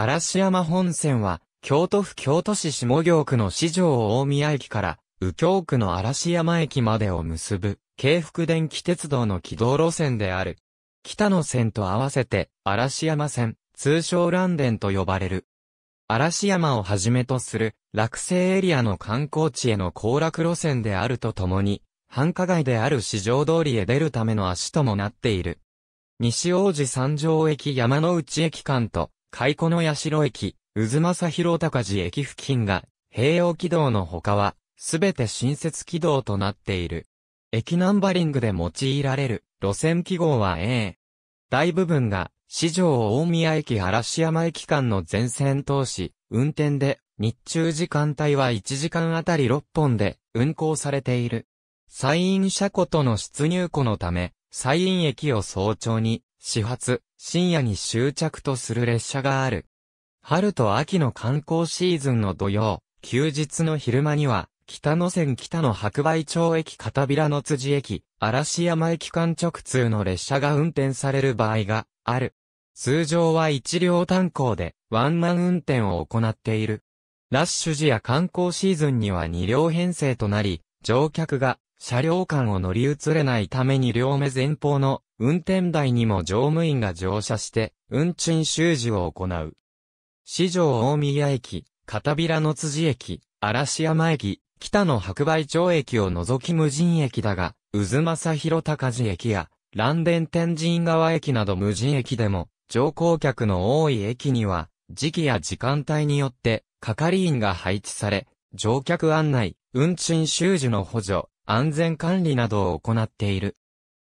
嵐山本線は、京都府京都市下京区の四条大宮駅から、右京区の嵐山駅までを結ぶ、京福電気鉄道の軌道路線である。北野線と合わせて、嵐山線、通称蘭電と呼ばれる。嵐山をはじめとする、落成エリアの観光地への行楽路線であるとともに、繁華街である市場通りへ出るための足ともなっている。西王子三条駅山の内駅間と、蚕この社駅、渦正広高寺駅付近が、平洋軌道の他は、すべて新設軌道となっている。駅ナンバリングで用いられる路線記号は A。大部分が、四条大宮駅嵐山駅間の全線通し、運転で、日中時間帯は1時間あたり6本で運行されている。西院車庫との出入庫のため、西院駅を早朝に、始発、深夜に終着とする列車がある。春と秋の観光シーズンの土曜、休日の昼間には、北野線北の白梅町駅片平の辻駅、嵐山駅間直通の列車が運転される場合がある。通常は一両単行でワンマン運転を行っている。ラッシュ時や観光シーズンには二両編成となり、乗客が車両間を乗り移れないために両目前方の運転台にも乗務員が乗車して、運賃収受を行う。市場大宮駅、片平の辻駅、嵐山駅、北の白梅町駅を除き無人駅だが、渦正広高寺駅や、蘭電天神川駅など無人駅でも、乗降客の多い駅には、時期や時間帯によって、係員が配置され、乗客案内、運賃収受の補助、安全管理などを行っている。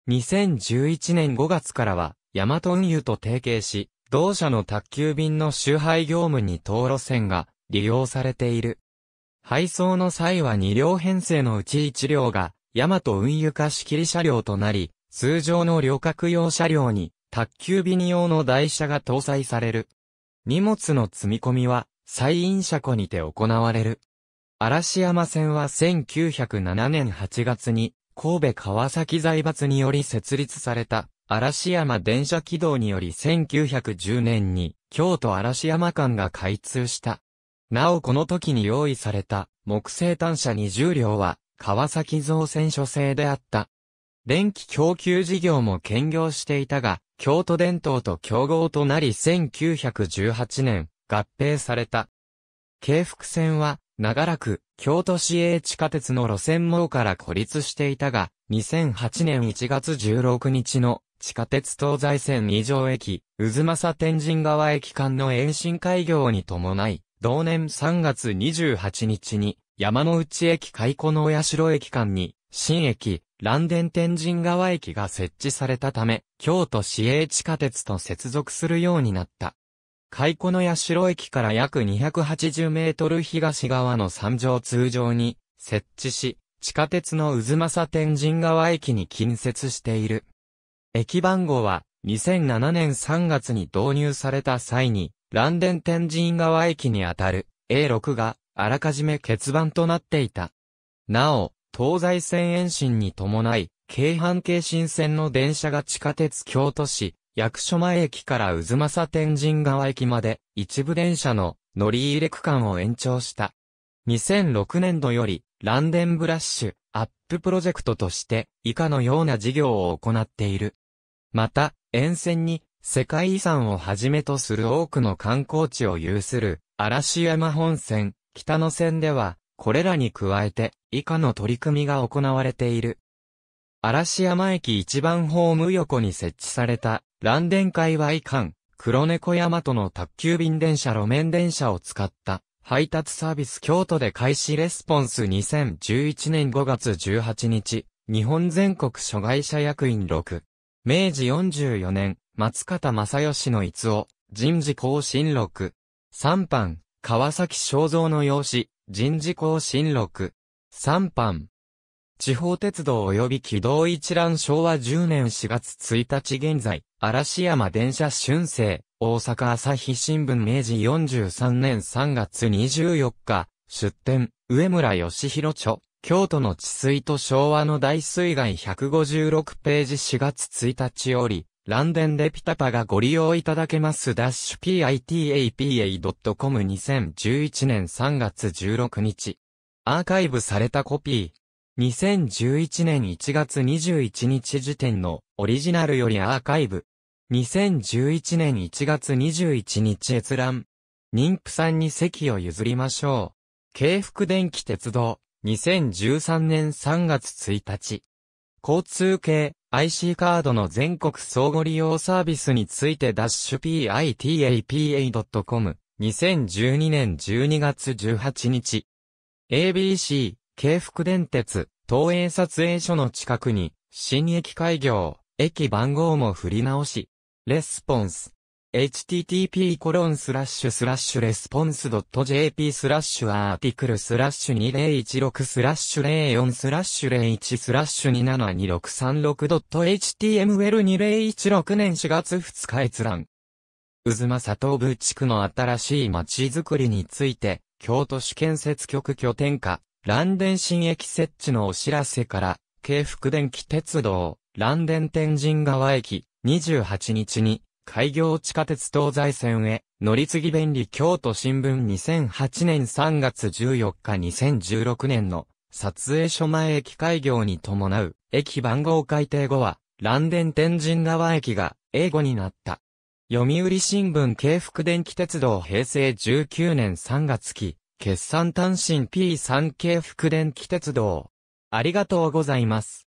2011年5月からは、ヤマト運輸と提携し、同社の宅急便の集配業務に道路線が利用されている。配送の際は2両編成のうち1両が、ヤマト運輸貸切り車両となり、通常の旅客用車両に、宅急便用の台車が搭載される。荷物の積み込みは、再印車庫にて行われる。嵐山線は1907年8月に、神戸川崎財閥により設立された、嵐山電車軌道により1910年に、京都嵐山間が開通した。なおこの時に用意された、木製単車20両は、川崎造船所製であった。電気供給事業も兼業していたが、京都伝統と競合となり1918年、合併された。京福線は、長らく、京都市営地下鉄の路線網から孤立していたが、2008年1月16日の地下鉄東西線二条駅、渦政天神川駅間の延伸開業に伴い、同年3月28日に、山の内駅開庫の親城駅間に、新駅、蘭電天神川駅が設置されたため、京都市営地下鉄と接続するようになった。蚕この社駅から約280メートル東側の三条通常に設置し、地下鉄の渦政天神川駅に近接している。駅番号は2007年3月に導入された際に、蘭電天神川駅にあたる A6 があらかじめ欠番となっていた。なお、東西線延伸に伴い、京阪京新線の電車が地下鉄京都市、役所前駅から渦政天神川駅まで、一部電車の乗り入れ区間を延長した。2006年度より、ランデンブラッシュ、アッププロジェクトとして、以下のような事業を行っている。また、沿線に、世界遺産をはじめとする多くの観光地を有する、嵐山本線、北野線では、これらに加えて、以下の取り組みが行われている。嵐山駅一番ホーム横に設置された、蘭電界隈間、黒猫山との宅急便電車路面電車を使った、配達サービス京都で開始レスポンス2011年5月18日、日本全国諸外社役員6。明治44年、松方正義の逸を、人事更新6、3番、川崎正蔵の用紙、人事更新6、3番、地方鉄道及び軌道一覧昭和10年4月1日現在、嵐山電車春生、大阪朝日新聞明治43年3月24日、出展、上村義弘著、京都の治水と昭和の大水害156ページ4月1日より、ランデンでピタパがご利用いただけますダッシュ pitapa.com2011 年3月16日。アーカイブされたコピー。2011年1月21日時点のオリジナルよりアーカイブ。2011年1月21日閲覧。妊婦さんに席を譲りましょう。京福電気鉄道。2013年3月1日。交通系 IC カードの全国相互利用サービスについてダッシュ pitapa.com。2012年12月18日。ABC 京福電鉄、東映撮影所の近くに、新駅開業、駅番号も振り直し、レスポンス。http コロンスラッシュスラッシュレスポンス .jp スラッシュアーティクルスラッシュ2016スラッシュ04スラッシュ01スラッシュ 272636.html2016 年4月2日閲覧。渦政東部地区の新しい街づくりについて、京都市建設局拠点下、蘭電新駅設置のお知らせから、京福電気鉄道、蘭電天神川駅、28日に、開業地下鉄東西線へ、乗り継ぎ便利京都新聞2008年3月14日2016年の撮影所前駅開業に伴う駅番号改定後は、蘭電天神川駅が英語になった。読売新聞京福電気鉄道平成19年3月期、決算単身 P3 系福電気鉄道。ありがとうございます。